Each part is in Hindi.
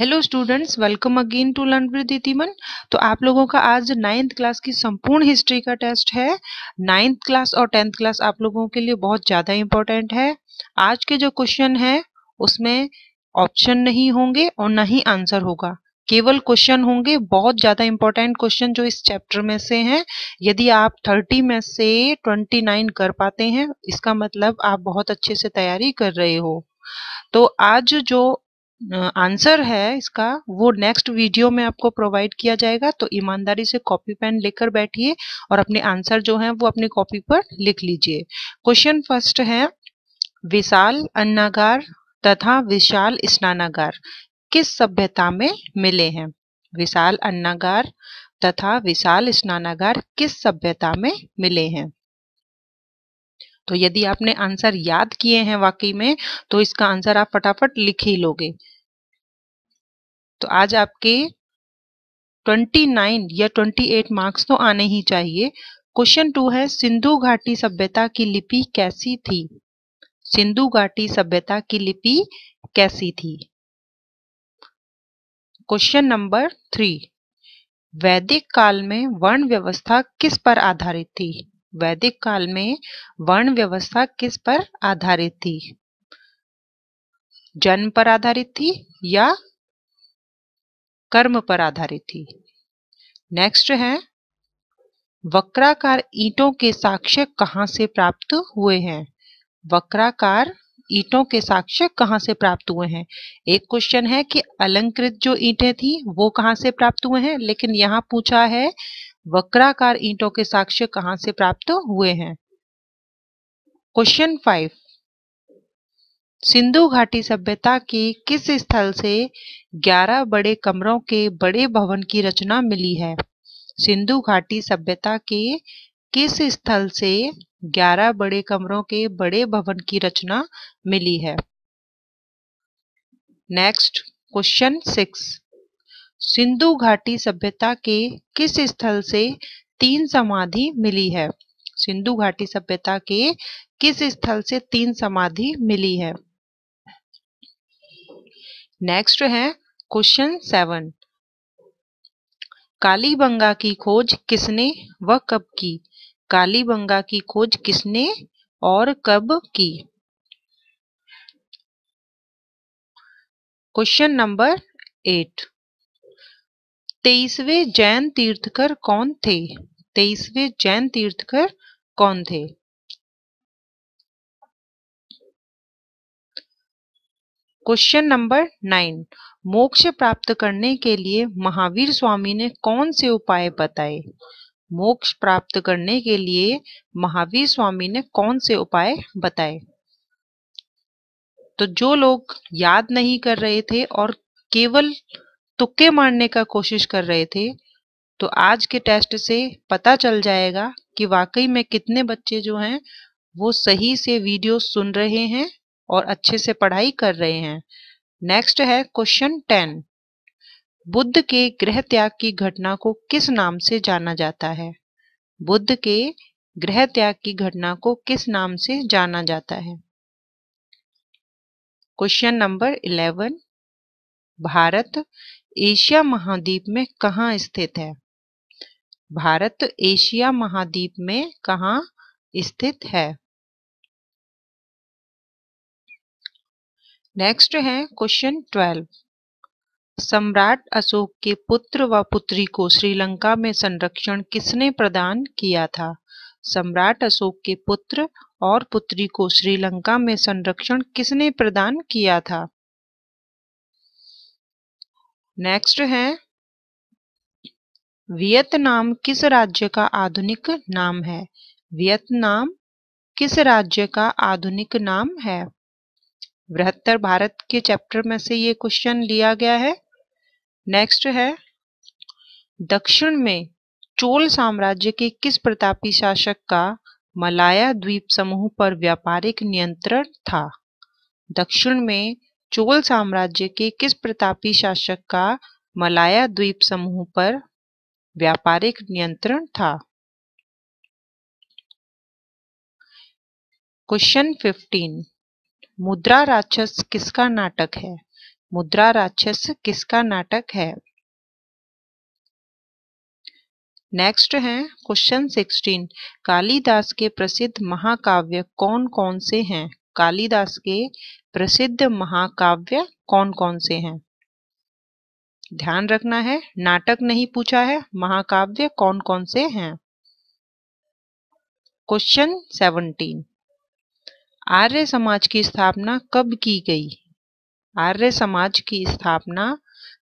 hello students welcome again to learn with इतिमन तो आप लोगों का आज नाइन्थ क्लास की संपूर्ण हिस्ट्री का टेस्ट है नाइन्थ क्लास और टेंथ क्लास आप लोगों के लिए बहुत ज़्यादा इम्पोर्टेंट है आज के जो क्वेश्चन है उसमें ऑप्शन नहीं होंगे और ना ही आंसर होगा केवल क्वेश्चन होंगे बहुत ज़्यादा इंपॉर्टेंट क्वेश्चन जो इस चैप्टर में से हैं यदि आप 30 में से 29 कर पाते हैं इसका मतलब आप बहुत अच्छे से तैयारी कर रहे हो तो आज जो आंसर है इसका वो नेक्स्ट वीडियो में आपको प्रोवाइड किया जाएगा तो ईमानदारी से कॉपी पेन लेकर बैठिए और अपने आंसर जो है वो अपनी कॉपी पर लिख लीजिए क्वेश्चन फर्स्ट है विशाल अन्नागार तथा विशाल स्नानागार किस सभ्यता में मिले हैं विशाल अन्नागार तथा विशाल स्नानागार किस सभ्यता में मिले हैं तो यदि आपने आंसर याद किए हैं वाकई में तो इसका आंसर आप फटाफट लिख ही लोगे तो आज आपके 29 या 28 मार्क्स तो आने ही चाहिए क्वेश्चन टू है सिंधु घाटी सभ्यता की लिपि कैसी थी सिंधु घाटी सभ्यता की लिपि कैसी थी क्वेश्चन नंबर थ्री वैदिक काल में वर्ण व्यवस्था किस पर आधारित थी वैदिक काल में वर्ण व्यवस्था किस पर आधारित थी जन्म पर आधारित थी या कर्म पर आधारित थी नेक्स्ट है वक्राकार ईटों के साक्ष्य कहाँ से प्राप्त हुए हैं वक्राकार ईटों के साक्ष्य कहाँ से प्राप्त हुए हैं एक क्वेश्चन है कि अलंकृत जो ईटें थी वो कहाँ से प्राप्त हुए हैं लेकिन यहाँ पूछा है वक्राकार ईंटों के साक्ष्य कहां से प्राप्त हुए हैं क्वेश्चन फाइव सिंधु घाटी सभ्यता के किस स्थल से 11 बड़े कमरों के बड़े भवन की रचना मिली है सिंधु घाटी सभ्यता के किस स्थल से 11 बड़े कमरों के बड़े भवन की रचना मिली है नेक्स्ट क्वेश्चन सिक्स सिंधु घाटी सभ्यता के किस स्थल से तीन समाधि मिली है सिंधु घाटी सभ्यता के किस स्थल से तीन समाधि मिली है नेक्स्ट है क्वेश्चन सेवन कालीबंगा की खोज किसने व कब की कालीबंगा की खोज किसने और कब की क्वेश्चन नंबर एट तेईसवे जैन तीर्थकर कौन थे तेईसवे जैन तीर्थकर कौन थे क्वेश्चन नंबर नाइन मोक्ष प्राप्त करने के लिए महावीर स्वामी ने कौन से उपाय बताए मोक्ष प्राप्त करने के लिए महावीर स्वामी ने कौन से उपाय बताए तो जो लोग याद नहीं कर रहे थे और केवल तुक्के मारने का कोशिश कर रहे थे तो आज के टेस्ट से पता चल जाएगा कि वाकई में कितने बच्चे जो हैं वो सही से वीडियो सुन रहे हैं और अच्छे से पढ़ाई कर रहे हैं नेक्स्ट है क्वेश्चन टेन बुद्ध के ग्रह त्याग की घटना को किस नाम से जाना जाता है बुद्ध के ग्रह त्याग की घटना को किस नाम से जाना जाता है question number eleven Bharat Asia महाद्वीप में कहाँ स्थित है भारत एशिया महाद्वीप में कहाँ स्थित है नेक्स्ट है क्वेश्चन ट्वेल्व सम्राट अशोक के पुत्र व पुत्री को श्रीलंका में संरक्षण किसने प्रदान किया था सम्राट अशोक के पुत्र और पुत्री को श्रीलंका में संरक्षण किसने प्रदान किया था नेक्स्ट है वियतनाम किस राज्य का आधुनिक नाम है वियतनाम किस राज्य का आधुनिक नाम है बृहत्तर भारत के चैप्टर में से ये क्वेश्चन लिया गया है नेक्स्ट है दक्षिण में चोल साम्राज्य के किस प्रतापी शासक का मलाया द्वीप समूह पर व्यापारिक नियंत्रण था दक्षिण में चोल साम्राज्य के किस प्रतापी शासक का मलाया द्वीप समूह पर व्यापारिक नियंत्रण था क्वेश्चन 15 मुद्रा राक्षस किसका नाटक है मुद्रा राक्षस किसका नाटक है नेक्स्ट है क्वेश्चन 16 कालीदास के प्रसिद्ध महाकाव्य कौन कौन से हैं कालिदास के प्रसिद्ध महाकाव्य कौन कौन से हैं ध्यान रखना है नाटक नहीं पूछा है महाकाव्य कौन कौन से हैं क्वेश्चन सेवनटीन आर्य समाज की स्थापना कब की गई आर्य समाज की स्थापना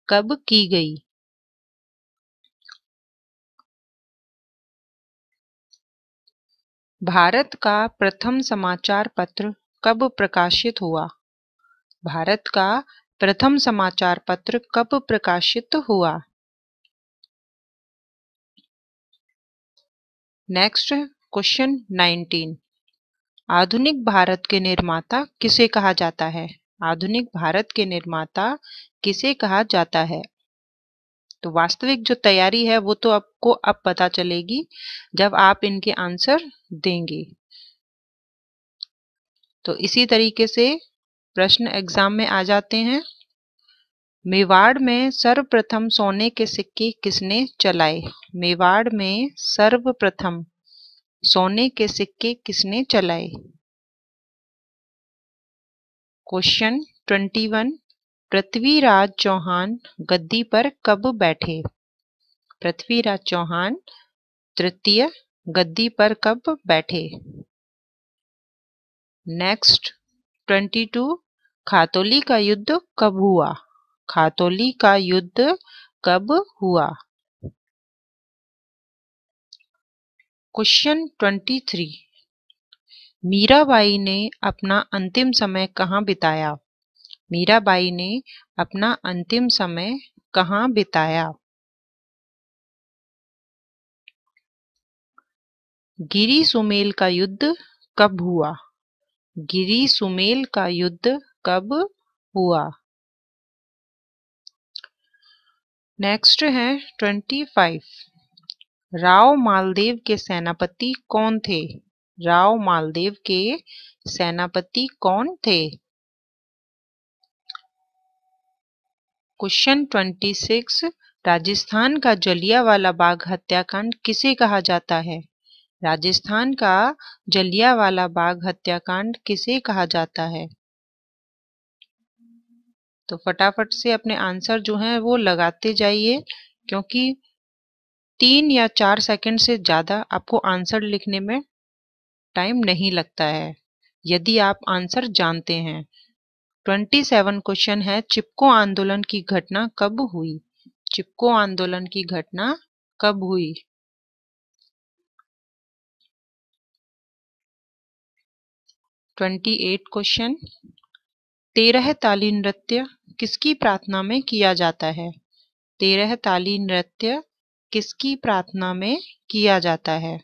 कब की गई भारत का प्रथम समाचार पत्र कब प्रकाशित हुआ भारत का प्रथम समाचार पत्र कब प्रकाशित हुआ नेक्स्ट क्वेश्चन 19 आधुनिक भारत के निर्माता किसे कहा जाता है आधुनिक भारत के निर्माता किसे कहा जाता है तो वास्तविक जो तैयारी है वो तो आपको अब पता चलेगी जब आप इनके आंसर देंगे तो इसी तरीके से प्रश्न एग्जाम में आ जाते हैं मेवाड़ में सर्वप्रथम सोने के सिक्के किसने चलाए मेवाड़ में सर्वप्रथम सोने के सिक्के किसने चलाए question twenty one Prithviraj Chauhan गद्दी पर कब बैठे पृथ्वीराज चौहान तृतीय गद्दी पर कब बैठे नेक्स्ट ट्वेंटी टू खातोली का युद्ध कब हुआ खातोली का युद्ध कब हुआ क्वेश्चन ट्वेंटी थ्री मीराबाई ने अपना अंतिम समय कहाँ बिताया मीराबाई ने अपना अंतिम समय कहाँ बिताया गिरी सुमेल का युद्ध कब हुआ गिरी सुमेल का युद्ध कब हुआ नेक्स्ट है ट्वेंटी फाइव राव मालदेव के सेनापति कौन थे राव मालदेव के सेनापति कौन थे क्वेश्चन ट्वेंटी सिक्स राजस्थान का जलियावाला बाग हत्याकांड किसे कहा जाता है राजस्थान का जलियावाला बाग हत्याकांड किसे कहा जाता है तो फटाफट से अपने आंसर जो है वो लगाते जाइए क्योंकि तीन या चार सेकंड से ज़्यादा आपको आंसर लिखने में टाइम नहीं लगता है यदि आप आंसर जानते हैं ट्वेंटी सेवन क्वेश्चन है चिपको आंदोलन की घटना कब हुई चिपको आंदोलन की घटना कब हुई ट्वेंटी एट क्वेश्चन तेरह ताली नृत्य किसकी प्रार्थना में किया जाता है तेरह ताली नृत्य किसकी प्रार्थना में किया जाता है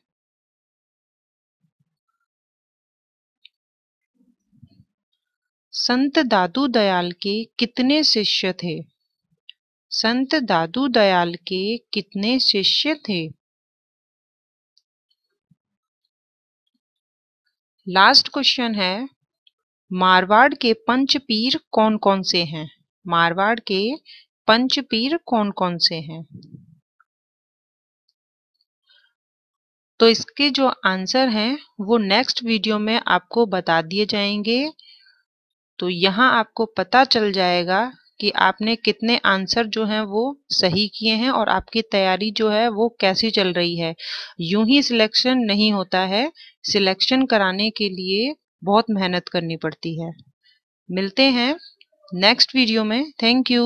संत दादू दयाल के कितने शिष्य थे संत दादू दयाल के कितने शिष्य थे लास्ट क्वेश्चन है मारवाड़ के पंच पीर कौन कौन से हैं मारवाड़ के पंच पीर कौन कौन से हैं तो इसके जो आंसर हैं वो नेक्स्ट वीडियो में आपको बता दिए जाएंगे तो यहाँ आपको पता चल जाएगा कि आपने कितने आंसर जो हैं वो सही किए हैं और आपकी तैयारी जो है वो कैसी चल रही है यूं ही सिलेक्शन नहीं होता है सिलेक्शन कराने के लिए बहुत मेहनत करनी पड़ती है मिलते हैं नेक्स्ट वीडियो में थैंक यू